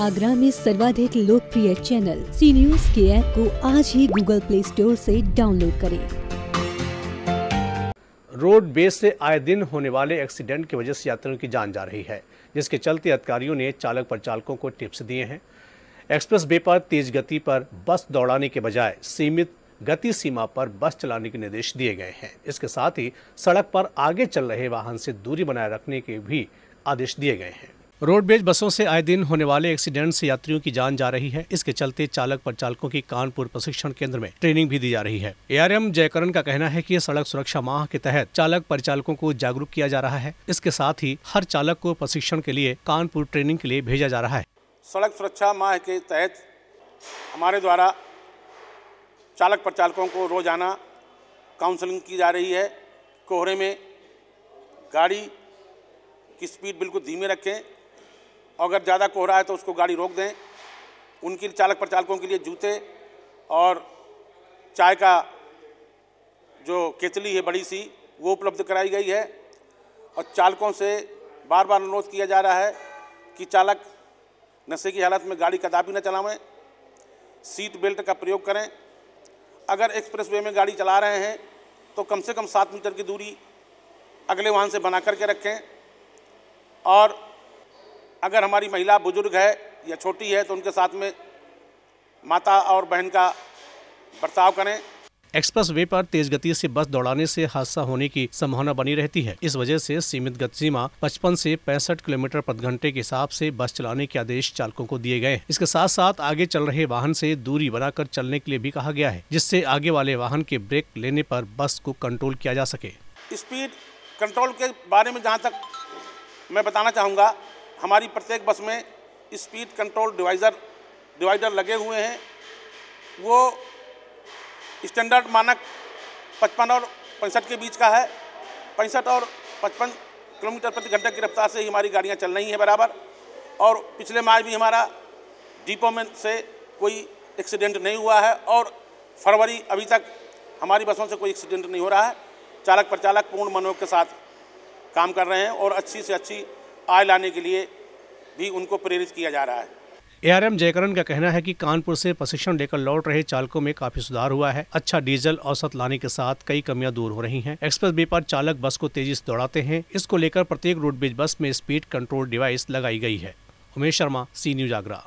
आगरा में सर्वाधिक लोकप्रिय चैनल सी न्यूज के ऐप को आज ही गूगल प्ले स्टोर से डाउनलोड करें रोड बेस से आए दिन होने वाले एक्सीडेंट की वजह से यात्रियों की जान जा रही है जिसके चलते अधिकारियों ने चालक पर चालकों को टिप्स दिए हैं एक्सप्रेस वे पर तेज गति पर बस दौड़ाने के बजाय सीमित गति सीमा पर बस चलाने के निर्देश दिए गए हैं इसके साथ ही सड़क पर आगे चल रहे वाहन से दूरी बनाए रखने के भी आदेश दिए गए हैं रोडवेज बसों से आए दिन होने वाले एक्सीडेंट से यात्रियों की जान जा रही है इसके चलते चालक पर चालकों की कानपुर प्रशिक्षण केंद्र में ट्रेनिंग भी दी जा रही है एआरएम जयकरण का कहना है कि सड़क सुरक्षा माह के तहत चालक परिचालकों को जागरूक किया जा रहा है इसके साथ ही हर चालक को प्रशिक्षण के लिए कानपुर ट्रेनिंग के लिए भेजा जा रहा है सड़क सुरक्षा माह के तहत हमारे द्वारा चालक परिचालकों को रोजाना काउंसलिंग की जा रही है कोहरे में गाड़ी की स्पीड बिल्कुल धीमे रखें अगर ज़्यादा कोहरा है तो उसको गाड़ी रोक दें उनकी चालक प्रचालकों के लिए जूते और चाय का जो केतली है बड़ी सी वो उपलब्ध कराई गई है और चालकों से बार बार अनुरोध किया जा रहा है कि चालक नशे की हालत में गाड़ी कदापि न चलावें सीट बेल्ट का प्रयोग करें अगर वे में गाड़ी चला रहे हैं तो कम से कम सात मीटर की दूरी अगले वाहन से बना करके रखें और अगर हमारी महिला बुजुर्ग है या छोटी है तो उनके साथ में माता और बहन का बर्ताव करें एक्सप्रेस वे पर तेज गति से बस दौड़ाने से हादसा होने की संभावना बनी रहती है इस वजह से सीमित गति सीमा पचपन से पैंसठ किलोमीटर प्रति घंटे के हिसाब से बस चलाने के आदेश चालकों को दिए गए इसके साथ साथ आगे चल रहे वाहन से दूरी बनाकर चलने के लिए भी कहा गया है जिससे आगे वाले वाहन के ब्रेक लेने पर बस को कंट्रोल किया जा सके स्पीड कंट्रोल के बारे में जहाँ तक मैं बताना चाहूँगा हमारी प्रत्येक बस में स्पीड कंट्रोल डिवाइजर डिवाइडर लगे हुए हैं वो स्टैंडर्ड मानक पचपन और पैंसठ के बीच का है पैंसठ और पचपन किलोमीटर प्रति घंटे की रफ्तार से ही हमारी गाड़ियाँ चल रही हैं बराबर और पिछले माह भी हमारा डिपो में से कोई एक्सीडेंट नहीं हुआ है और फरवरी अभी तक हमारी बसों से कोई एक्सीडेंट नहीं हो रहा है चालक प्रचालक पूर्ण मनोयोग के साथ काम कर रहे हैं और अच्छी से अच्छी आय लाने के लिए भी उनको प्रेरित किया जा रहा है एआरएम जयकरण का कहना है कि कानपुर से प्रशिक्षण लेकर लौट रहे चालकों में काफी सुधार हुआ है अच्छा डीजल औसत लाने के साथ कई कमियां दूर हो रही हैं। एक्सप्रेस वे पर चालक बस को तेजी से दौड़ाते हैं इसको लेकर प्रत्येक रोडवेज बस में स्पीड कंट्रोल डिवाइस लगाई गई है उमेश शर्मा सी न्यूज आगरा